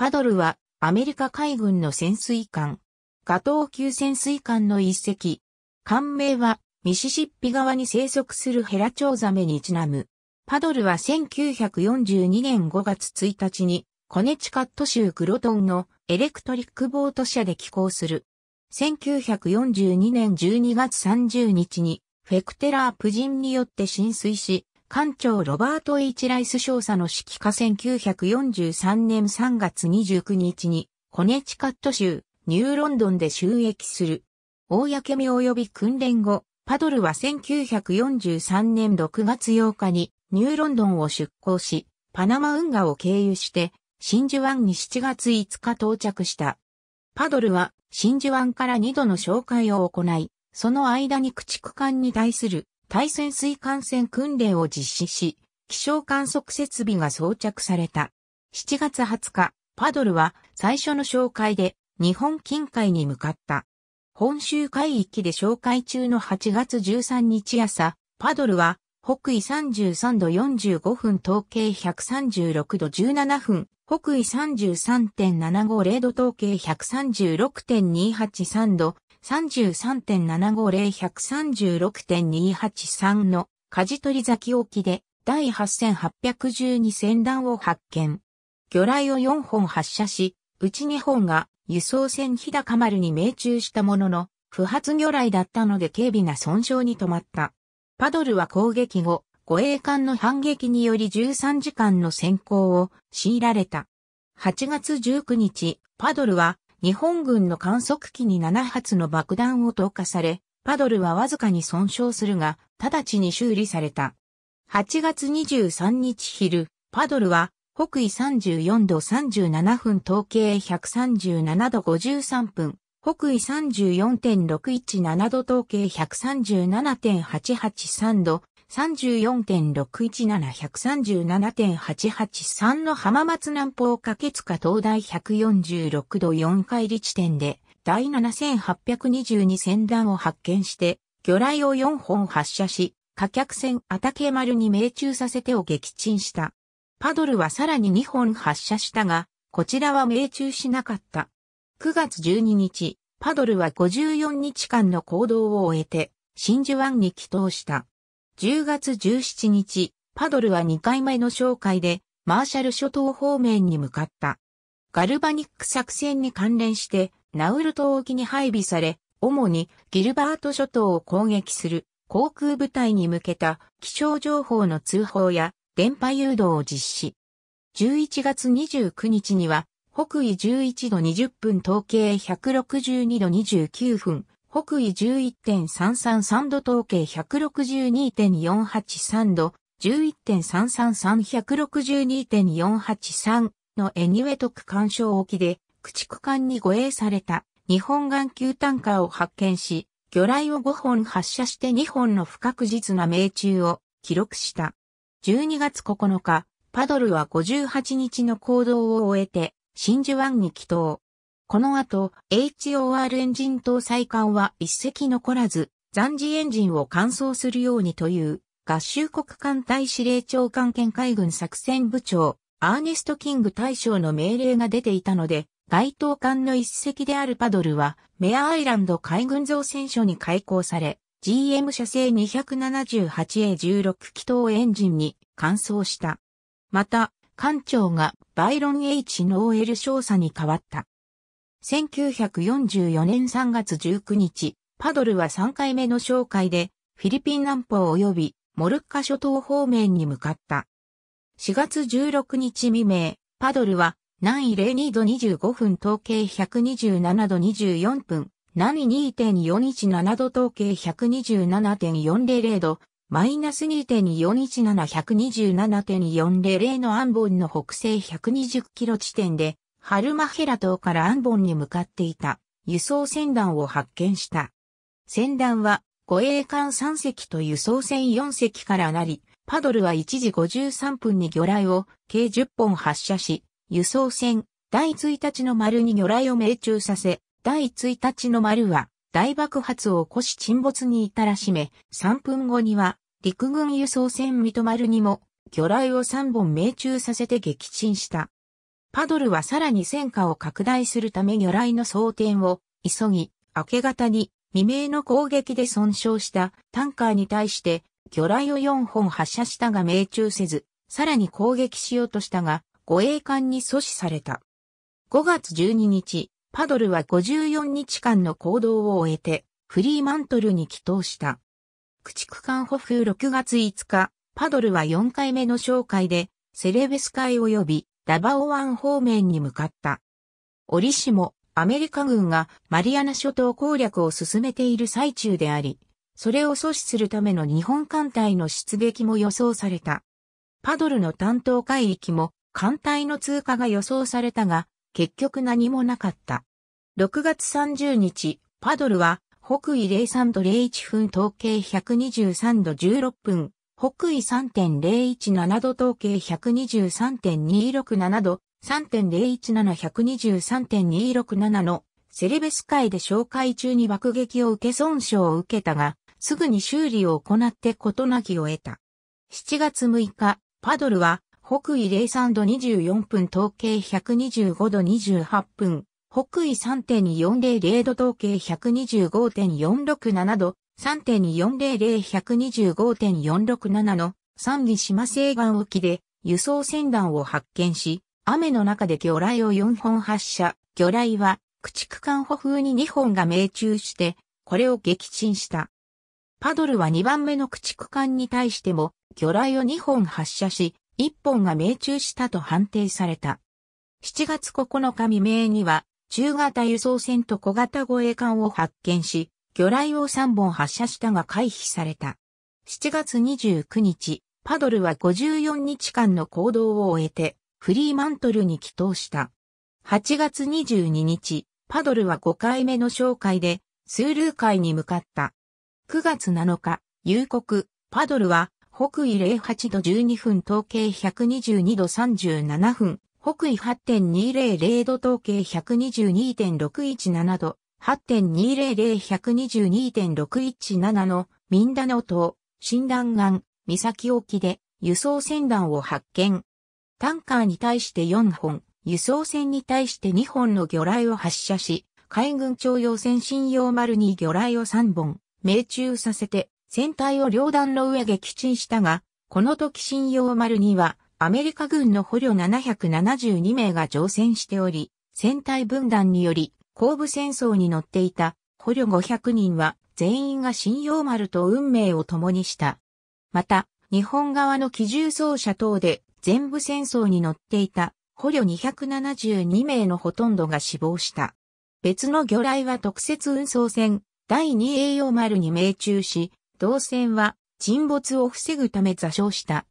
パドルはアメリカ海軍の潜水艦、ガトー級潜水艦の一隻。艦名はミシシッピ側に生息するヘラチョウザメにちなむ。パドルは1942年5月1日にコネチカット州クロトンのエレクトリックボート社で寄港する。1942年12月30日にフェクテラープ人によって浸水し、艦長ロバート・イチライス少佐の指揮下1943年3月29日に、コネチカット州、ニューロンドンで収益する。公見及び訓練後、パドルは1943年6月8日にニューロンドンを出港し、パナマ運河を経由して、真珠湾に7月5日到着した。パドルは真珠湾から2度の紹介を行い、その間に駆逐艦に対する対潜水艦船訓練を実施し、気象観測設備が装着された。7月20日、パドルは最初の紹介で日本近海に向かった。本州海域で紹介中の8月13日朝、パドルは北緯33度45分統計136度17分、北緯33.750度統計136.283度、33.750-136.283の舵取崎沖で第8812船団を発見。魚雷を4本発射し、うち2本が輸送船日高丸に命中したものの、不発魚雷だったので軽微な損傷に止まった。パドルは攻撃後、護衛艦の反撃により13時間の潜航を強いられた。8月19日、パドルは日本軍の観測機に7発の爆弾を投下され、パドルはわずかに損傷するが、直ちに修理された。8月23日昼、パドルは北緯34度37分統計137度53分、北緯34.617度統計137.883度、34.617137.883の浜松南方けつか東大146度4回り地点で第7822船団を発見して魚雷を4本発射し火客船あたけ丸に命中させてを撃沈した。パドルはさらに2本発射したが、こちらは命中しなかった。9月12日、パドルは54日間の行動を終えて、真珠湾に帰投した。10月17日、パドルは2回目の紹介で、マーシャル諸島方面に向かった。ガルバニック作戦に関連して、ナウル島沖に配備され、主にギルバート諸島を攻撃する航空部隊に向けた気象情報の通報や電波誘導を実施。11月29日には北緯11度20分統計162度29分北緯11.333度統計162.483度、11.333162.483のエニウェト区干渉沖で、駆逐艦に護衛された日本眼球カーを発見し、魚雷を5本発射して2本の不確実な命中を記録した。12月9日、パドルは58日の行動を終えて、真珠湾に帰島。この後、HOR エンジン搭載艦は一隻残らず、残次エンジンを乾燥するようにという、合衆国艦隊司令長官兼海軍作戦部長、アーネスト・キング大将の命令が出ていたので、該当艦の一隻であるパドルは、メアアイランド海軍造船所に開港され、GM 社製 278A16 気筒エンジンに乾燥した。また、艦長がバイロン H ノーエル少佐に変わった。1944年3月19日、パドルは3回目の紹介で、フィリピン南方及びモルッカ諸島方面に向かった。4月16日未明、パドルは南緯02度25分統計127度24分、南緯2.417度統計127.400度、マイナス2.417127.400の安本の北西120キロ地点でハルマヘラ島からアンボンに向かっていた輸送船団を発見した。船団は護衛艦3隻と輸送船4隻からなり、パドルは1時53分に魚雷を計10本発射し、輸送船第1日の丸に魚雷を命中させ、第1日の丸は大爆発を起こし沈没に至らしめ、3分後には陸軍輸送船トマ丸にも魚雷を3本命中させて撃沈した。パドルはさらに戦火を拡大するため魚雷の装填を急ぎ、明け方に未明の攻撃で損傷したタンカーに対して魚雷を4本発射したが命中せず、さらに攻撃しようとしたが、護衛艦に阻止された。5月12日、パドルは54日間の行動を終えて、フリーマントルに帰投した。駆逐艦補風6月5日、パドルは4回目の紹介で、セレベス会及びダバオ湾方面に向かった。折しもアメリカ軍がマリアナ諸島攻略を進めている最中であり、それを阻止するための日本艦隊の出撃も予想された。パドルの担当海域も艦隊の通過が予想されたが、結局何もなかった。6月30日、パドルは北緯03度01分統計123度16分、北緯3.017度統計123.267度、3.017123.267のセレベス海で紹介中に爆撃を受け損傷を受けたが、すぐに修理を行って事なきを得た。7月6日、パドルは北緯03度24分統計125度28分、北緯3.400度統計125.467度、3.400125.467の三里島西岸沖で輸送船団を発見し、雨の中で魚雷を4本発射。魚雷は駆逐艦歩風に2本が命中して、これを撃沈した。パドルは2番目の駆逐艦に対しても、魚雷を2本発射し、1本が命中したと判定された。7月9日未明には、中型輸送船と小型護衛艦を発見し、魚雷を3本発射したが回避された。7月29日、パドルは54日間の行動を終えて、フリーマントルに帰投した。8月22日、パドルは5回目の紹介で、スールー海に向かった。9月7日、夕刻、パドルは、北緯08度12分統計122度37分、北緯8.200度統計122.617度、8.200-122.617のミンダノ島、新弾岸、岬沖で輸送船団を発見。タンカーに対して4本、輸送船に対して2本の魚雷を発射し、海軍徴用船信用丸に魚雷を3本、命中させて、船体を両弾の上撃沈したが、この時信用丸には、アメリカ軍の捕虜772名が乗船しており、船体分断により、後部戦争に乗っていた捕虜500人は全員が信用丸と運命を共にした。また、日本側の機銃奏者等で全部戦争に乗っていた捕虜272名のほとんどが死亡した。別の魚雷は特設運送船第2栄養丸に命中し、同船は沈没を防ぐため座礁した。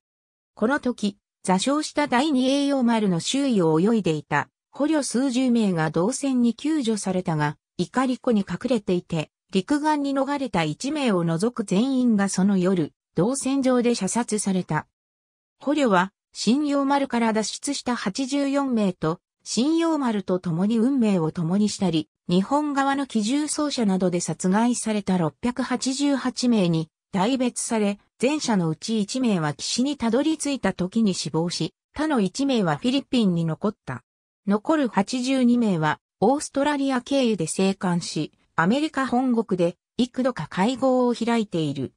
この時、座礁した第2栄養丸の周囲を泳いでいた捕虜数十名が動船に救助されたが、怒り子に隠れていて、陸岸に逃れた1名を除く全員がその夜、動船上で射殺された。捕虜は、新陽丸から脱出した84名と、新陽丸と共に運命を共にしたり、日本側の機銃奏者などで殺害された688名に大別され、前者のうち1名は岸にたどり着いた時に死亡し、他の1名はフィリピンに残った。残る82名は、オーストラリア経由で生還し、アメリカ本国で幾度か会合を開いている。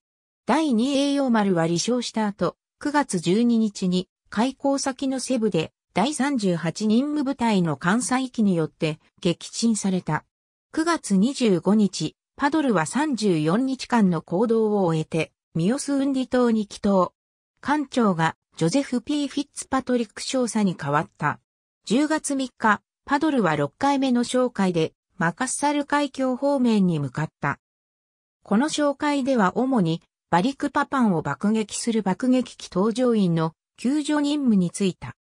第2栄養丸は離礁した後、9月12日に開港先のセブで第38任務部隊の艦載機によって撃沈された。9月25日、パドルは34日間の行動を終えて、ミオスウンディ島に帰島。艦長がジョゼフ・ P・ フィッツパトリック少佐に代わった。10月3日、パドルは6回目の紹介で、マカッサル海峡方面に向かった。この紹介では主に、バリクパパンを爆撃する爆撃機搭乗員の救助任務に就いた。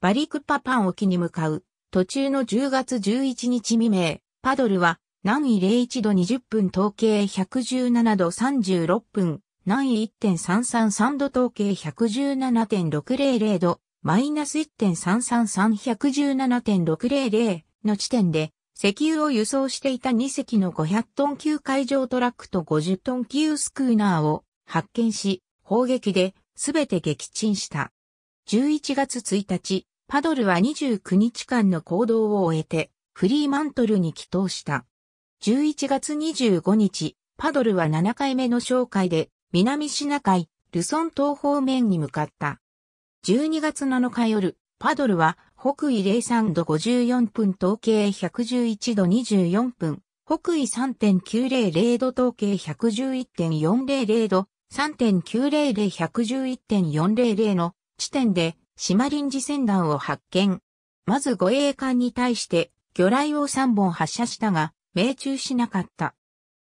バリクパパン沖に向かう途中の10月11日未明、パドルは南緯01度20分統計117度36分、南緯1.333度統計117.600度マイナス1.33317.600の地点で、石油を輸送していた2隻の500トン級海上トラックと50トン級スクーナーを発見し、砲撃で全て撃沈した。11月1日、パドルは29日間の行動を終えて、フリーマントルに帰投した。11月25日、パドルは7回目の紹介で、南シナ海、ルソン島方面に向かった。12月7日夜、パドルは北緯03度54分統計111度24分、北緯3.900度統計111.400度、3.900-111.400の地点で島臨時船団を発見。まず護衛艦に対して魚雷を3本発射したが、命中しなかった。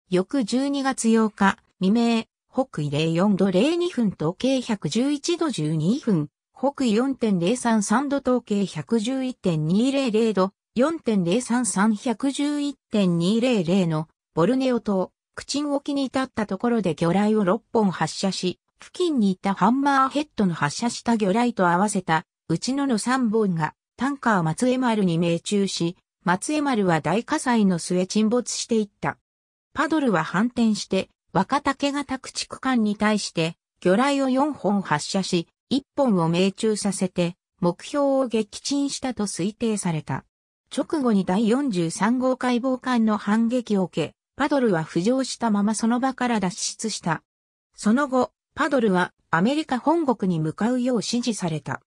翌12月8日未明、北緯04度02分統計111度12分、北緯4.033度統計111.200度、4.033111.200のボルネオ島、口沖に至ったところで魚雷を6本発射し、付近にいたハンマーヘッドの発射した魚雷と合わせた、うちのの3本が、タンカー松江丸に命中し、松江丸は大火災の末沈没していった。パドルは反転して、若竹型駆逐艦に対して、魚雷を4本発射し、一本を命中させて、目標を撃沈したと推定された。直後に第43号解剖艦の反撃を受け、パドルは浮上したままその場から脱出した。その後、パドルはアメリカ本国に向かうよう指示された。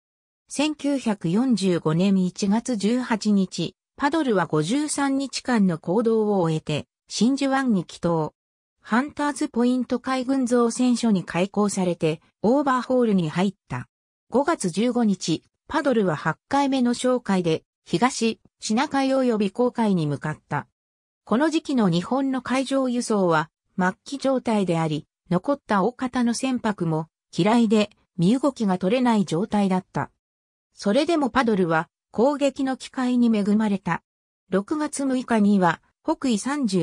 1945年1月18日、パドルは53日間の行動を終えて、真珠湾に帰島。ハンターズポイント海軍造船所に開港されて、オーバーホールに入った。5月15日、パドルは8回目の紹介で、東、シナ海及び航海に向かった。この時期の日本の海上輸送は、末期状態であり、残った大方の船舶も、嫌いで、身動きが取れない状態だった。それでもパドルは、攻撃の機会に恵まれた。6月6日には、北緯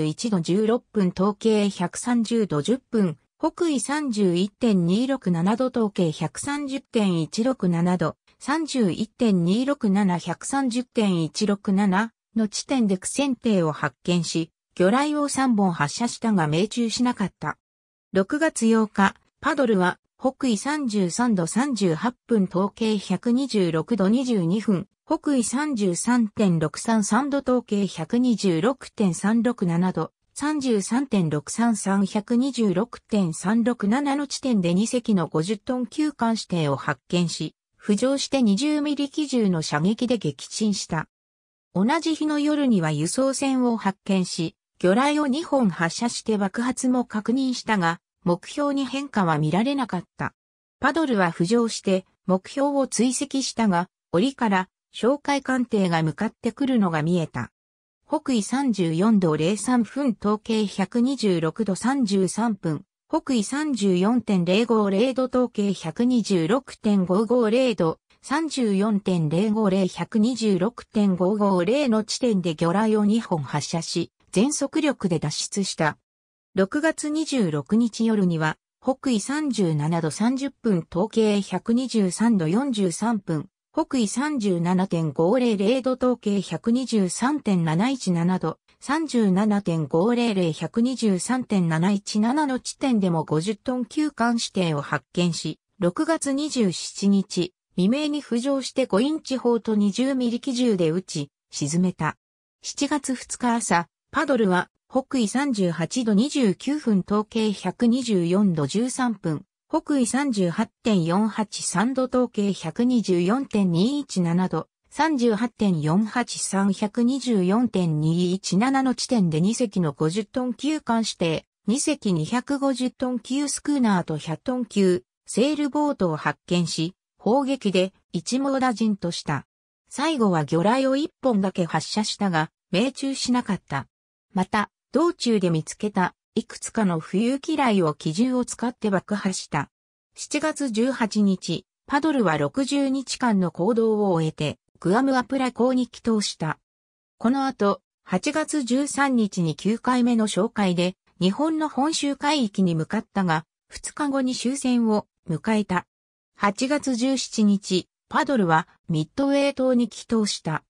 31度16分統計130度10分、北緯31.267度統計130.167度、31.267130.167の地点で苦戦艇を発見し、魚雷を3本発射したが命中しなかった。6月8日、パドルは北緯33度38分統計126度22分、北緯33.633度統計126.367度、33.633126.367の地点で2隻の50トン級艦指定を発見し、浮上して20ミリ機銃の射撃で撃沈した。同じ日の夜には輸送船を発見し、魚雷を2本発射して爆発も確認したが、目標に変化は見られなかった。パドルは浮上して目標を追跡したが、檻から哨戒艦艇が向かってくるのが見えた。北緯34度03分統計126度33分、北緯34.050度統計126.550度、34.050-126.550の地点で魚雷を2本発射し、全速力で脱出した。6月26日夜には、北緯37度30分統計123度43分、北緯37.500度統計123.717度、37.500123.717の地点でも50トン級館指定を発見し、6月27日、未明に浮上して5インチ砲と20ミリ機銃で撃ち、沈めた。7月2日朝、パドルは北緯38度29分統計124度13分、北緯38.483度統計124.217度、38.483-124.217の地点で2隻の50トン級艦指定、2隻250トン級スクーナーと100トン級、セールボートを発見し、砲撃で一網打尽とした。最後は魚雷を1本だけ発射したが、命中しなかった。また、道中で見つけたいくつかの冬嫌いを機銃を使って爆破した。7月18日、パドルは60日間の行動を終えて、グアムアプラ港に帰投した。この後、8月13日に9回目の紹介で、日本の本州海域に向かったが、2日後に終戦を迎えた。8月17日、パドルはミッドウェイ島に帰投した。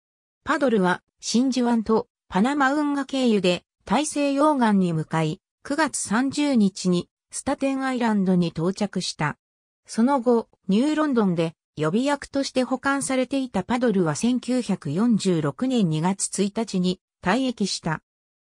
パドルは真珠湾とパナマ運河経由で大西洋岸に向かい、9月30日にスタテンアイランドに到着した。その後、ニューロンドンで予備役として保管されていたパドルは1946年2月1日に退役した。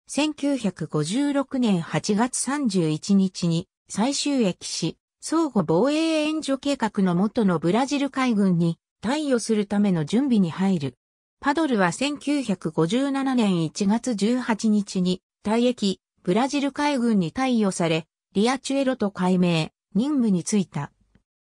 1956年8月31日に最終役し、相互防衛援助計画の元のブラジル海軍に退与するための準備に入る。パドルは1957年1月18日に退役、ブラジル海軍に貸与され、リアチュエロと改名、任務に就いた。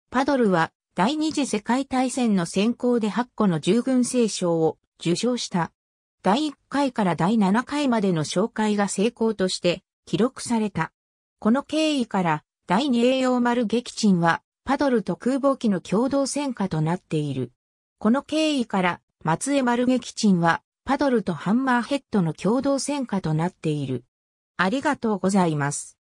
パドルは、第二次世界大戦の先行で8個の従軍聖賞を受賞した。第1回から第7回までの紹介が成功として記録された。この経緯から第2栄養丸撃沈はパドルと空母機の共同戦果となっている。この経緯から松江丸撃沈はパドルとハンマーヘッドの共同戦果となっている。ありがとうございます。